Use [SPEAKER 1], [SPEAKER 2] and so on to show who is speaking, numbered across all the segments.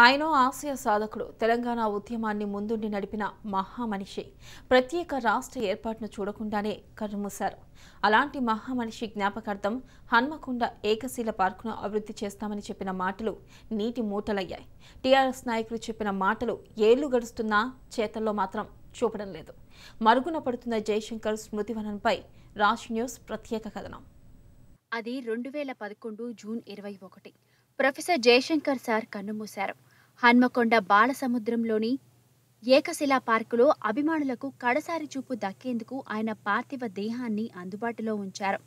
[SPEAKER 1] ఆయన ఆశయ సాధకుడు తెలంగాణ ఉద్యమాన్ని ముందుండి నడిపిన మహామనిషి ప్రత్యేక రాష్ట్ర ఏర్పాటును చూడకుండానే కన్నుమూశారు అలాంటి మహామనిషి జ్ఞాపకార్థం హన్మకొండ ఏకశీల పార్కును అభివృద్ధి చేస్తామని చెప్పిన మాటలు నీటి మూటలయ్యాయి టీఆర్ఎస్ నాయకులు చెప్పిన మాటలు ఏళ్లు గడుస్తున్నా చేతల్లో మాత్రం చూపడం లేదు మరుగున పడుతున్న జయశంకర్ స్మృతివనంపై రాష్ న్యూస్ ప్రత్యేక కథనం అది రెండు వేల పదకొండు జూన్ ఇరవై ఒకటి ప్రొఫెసర్ జయశంకర్ సార్ కన్నుమూశారు హన్మకొండ బాలసముద్రంలోని ఏకశిలా పార్కులో అభిమానులకు కడసారి చూపు దక్కేందుకు ఆయన పార్థివ దేహాన్ని అందుబాటులో ఉంచారు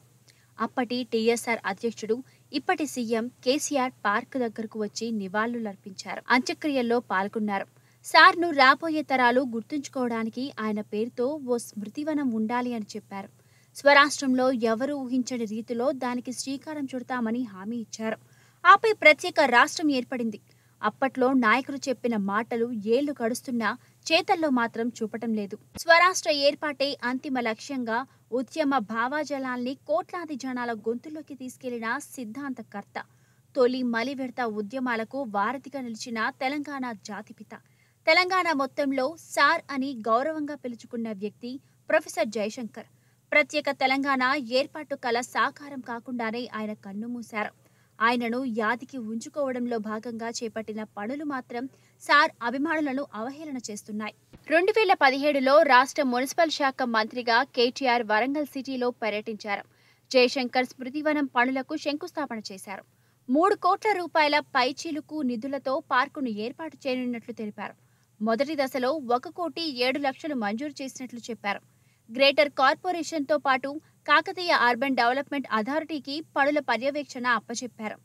[SPEAKER 1] అప్పటి టీఎస్ఆర్ అధ్యక్షుడు ఇప్పటి సీఎం కేసీఆర్ పార్క్ దగ్గరకు వచ్చి నివాళులర్పించారు అంత్యక్రియల్లో పాల్గొన్నారు సార్ను రాబోయే తరాలు గుర్తుంచుకోవడానికి ఆయన పేరుతో ఓ స్మృతివనం ఉండాలి అని చెప్పారు స్వరాష్ట్రంలో ఎవరు ఊహించని రీతిలో దానికి శ్రీకారం చుడతామని హామీ ఇచ్చారు ఆపై ప్రత్యేక రాష్ట్రం ఏర్పడింది అప్పట్లో నాయకులు చెప్పిన మాటలు ఏళ్లు గడుస్తున్నా చేతల్లో మాత్రం చూపటం లేదు స్వరాష్ట్ర ఏర్పాటే అంతిమ లక్ష్యంగా ఉద్యమ భావాజలాల్ని కోట్లాది జనాల గొంతులోకి తీసుకెళ్లిన సిద్ధాంతకర్త తొలి మలివిడత ఉద్యమాలకు వారధిగా నిలిచిన తెలంగాణ జాతిపిత తెలంగాణ మొత్తంలో సార్ అని గౌరవంగా పిలుచుకున్న వ్యక్తి ప్రొఫెసర్ జయశంకర్ ప్రత్యేక తెలంగాణ ఏర్పాటు కల సాకారం కాకుండానే ఆయన కన్నుమూశారు ఆయనను యాదికి ఉంచుకోవడంలో భాగంగా చేపట్టిన పనులు మాత్రం సార్ అభిమానులను అవహేళన చేస్తున్నాయి రెండు వేల పదిహేడులో రాష్ట్ర మున్సిపల్ శాఖ మంత్రిగా కేటీఆర్ వరంగల్ సిటీలో పర్యటించారు జయశంకర్ స్మృతివనం పనులకు శంకుస్థాపన చేశారు మూడు కోట్ల రూపాయల పైచీలుకు నిధులతో పార్కును ఏర్పాటు చేయనున్నట్లు తెలిపారు మొదటి దశలో ఒక కోటి ఏడు లక్షలు మంజూరు చేసినట్లు చెప్పారు గ్రేటర్ కార్పొరేషన్తో పాటు కాకతీయ అర్బన్ డెవలప్మెంట్ అథారిటీకి పనుల పర్యవేక్షణ అప్పచెప్పారు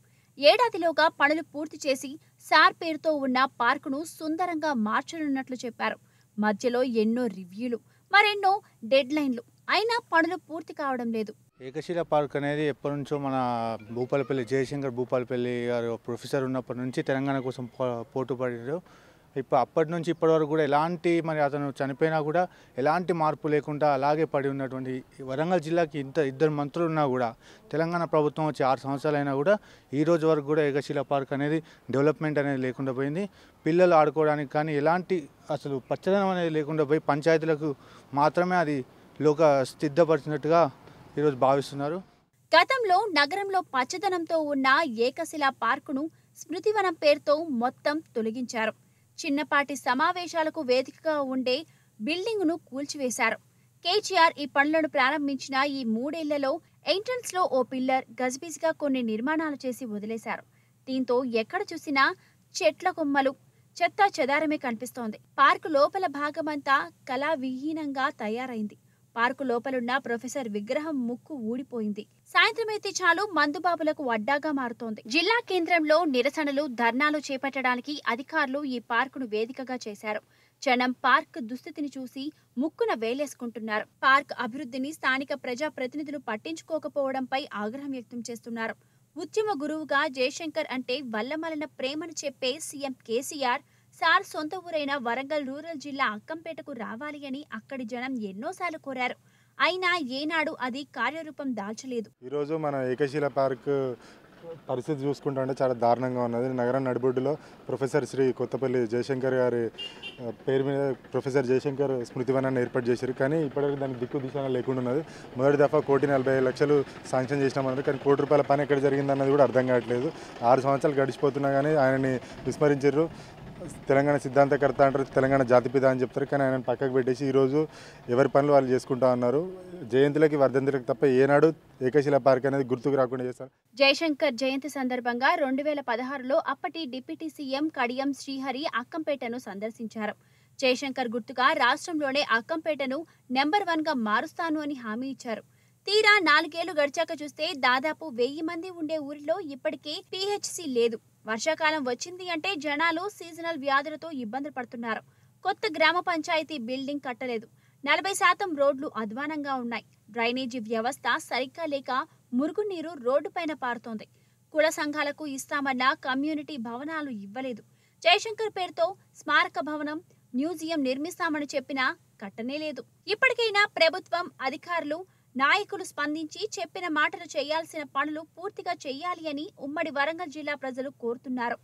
[SPEAKER 1] ఏడాదిలోగా పనులు పూర్తి చేసి సార్ పేరుతో ఉన్న పార్కును సుందరంగా మార్చనున్నట్లు చెప్పారు మధ్యలో ఎన్నో రివ్యూలు మరెన్నో డెడ్లైన్లు అయినా పనులు పూర్తి కావడం లేదు
[SPEAKER 2] ఏకశిల పార్క్ అనేది ఎప్పటి నుంచో మన భూపాలపల్లి జయశంకర్ భూపాలపల్లి గారు ప్రొఫెసర్ ఉన్నప్పటి నుంచి తెలంగాణ కోసం పోటు పడారు ఇప్పుడు అప్పటి నుంచి ఇప్పటి వరకు కూడా ఎలాంటి మరి అతను చనిపోయినా కూడా ఎలాంటి మార్పు లేకుండా అలాగే పడి ఉన్నటువంటి వరంగల్ జిల్లాకి ఇంత ఇద్దరు మంత్రులు ఉన్నా కూడా తెలంగాణ ప్రభుత్వం వచ్చి ఆరు సంవత్సరాలైనా కూడా ఈ రోజు వరకు కూడా ఏకశిల పార్క్ అనేది డెవలప్మెంట్ అనేది లేకుండా పోయింది పిల్లలు ఆడుకోవడానికి కానీ ఎలాంటి అసలు పచ్చదనం అనేది లేకుండా పోయి పంచాయతీలకు మాత్రమే అది లోక సిద్ధపరిచినట్టుగా ఈరోజు భావిస్తున్నారు
[SPEAKER 1] గతంలో నగరంలో పచ్చదనంతో ఉన్న ఏకశిలా పార్కును స్మృతివనం పేరుతో మొత్తం తొలగించారు చిన్నపాటి సమావేశాలకు వేదికగా ఉండే బిల్డింగ్ను కూల్చివేశారు కేచీఆర్ ఈ పనులను ప్రారంభించిన ఈ మూడేళ్లలో ఎంట్రన్స్లో ఓ పిల్లర్ గా కొన్ని నిర్మాణాలు చేసి వదిలేశారు దీంతో ఎక్కడ చూసినా చెట్ల కొమ్మలు చెత్త చెదారమే కనిపిస్తోంది పార్కు లోపల భాగమంతా కళా విహీనంగా తయారైంది పార్కు లోపలున్న ప్రొఫెసర్ విగ్రహం ముక్కు ఊడిపోయింది సాయంత్రం అయితే చాలు మందుబాబులకు అడ్డాగా మారుతోంది జిల్లా కేంద్రంలో నిరసనలు ధర్నాలు చేపట్టడానికి అధికారులు ఈ పార్కును వేదికగా చేశారు జనం పార్క్ దుస్థితిని చూసి ముక్కున వేలేసుకుంటున్నారు పార్క్ అభివృద్ధిని స్థానిక ప్రజా ప్రతినిధులు పట్టించుకోకపోవడంపై ఆగ్రహం వ్యక్తం చేస్తున్నారు ఉద్యమ గురువుగా జయశంకర్ అంటే వల్లమలన ప్రేమను చెప్పే సీఎం కేసీఆర్ సార్ సొంత ఊరైన వరంగల్ రూరల్ జిల్లా అక్కంపేటకు రావాలి అని అక్కడి జనం ఎన్నోసార్లు కోరారు అయినా ఏనాడు అది కార్యరూపం దాల్చలేదు
[SPEAKER 3] ఈరోజు మన ఏకశీల పార్క్ పరిస్థితి చూసుకుంటుంటే చాలా దారుణంగా ఉన్నది నగరం నడిబొడ్డులో ప్రొఫెసర్ శ్రీ కొత్తపల్లి జయశంకర్ గారి పేరు మీద ప్రొఫెసర్ జయశంకర్ స్మృతివనాన్ని ఏర్పాటు చేశారు కానీ ఇప్పటివరకు దానికి దిక్కు దిశ లేకుండా ఉన్నది మొదటి దఫా కోటి నలభై లక్షలు శాంక్షన్ చేసినామన్నారు కానీ కోటి రూపాయల పని ఎక్కడ జరిగిందన్నది కూడా అర్థం కావట్లేదు ఆరు సంవత్సరాలు గడిచిపోతున్నా కానీ ఆయనని విస్మరించారు తెలంగాణ సిద్ధాంతకర్త అంటారు తెలంగాణ జాతిపిత అని చెప్తారు కానీ ఆయన పక్కకు పెట్టేసి ఈరోజు ఎవరి పనులు వాళ్ళు చేసుకుంటా ఉన్నారు జయంతులకి వర్ధంతులకు తప్ప ఏనాడు ఏకశిల పార్క్ అనేది గుర్తుకు రాకుండా చేస్తారు
[SPEAKER 1] జయశంకర్ జయంతి సందర్భంగా రెండు వేల పదహారులో అప్పటి డిప్యూటీ సీఎం కడియం శ్రీహరి అక్కంపేటను సందర్శించారు జయశంకర్ గుర్తుగా రాష్ట్రంలోనే అక్కంపేటను నెంబర్ వన్గా మారుస్తాను అని హామీ ఇచ్చారు తీరా నాలుగేళ్లు గడిచాక చూస్తే దాదాపు వెయ్యి మంది ఉండే ఊరిలో ఇప్పటికే పీహెచ్సీ లేదు వర్షాకాలం వచ్చింది అంటే జనాలు సీజనల్ వ్యాధులతో ఇబ్బందులు పడుతున్నారు కొత్త గ్రామ పంచాయతీ బిల్డింగ్ కట్టలేదు నలభై శాతం రోడ్లు అధ్వానంగా ఉన్నాయి డ్రైనేజీ వ్యవస్థ సరిగ్గా లేక మురుగునీరు రోడ్డుపైన పారుతోంది కుల సంఘాలకు ఇస్తామన్న కమ్యూనిటీ భవనాలు ఇవ్వలేదు జయశంకర్ పేరుతో స్మారక భవనం మ్యూజియం నిర్మిస్తామని చెప్పినా కట్టనే లేదు ఇప్పటికైనా ప్రభుత్వం అధికారులు నాయకులు స్పందించి చెప్పిన మాటలు చేయాల్సిన పనులు పూర్తిగా చేయాలి అని ఉమ్మడి వరంగల్ జిల్లా ప్రజలు కోరుతున్నారు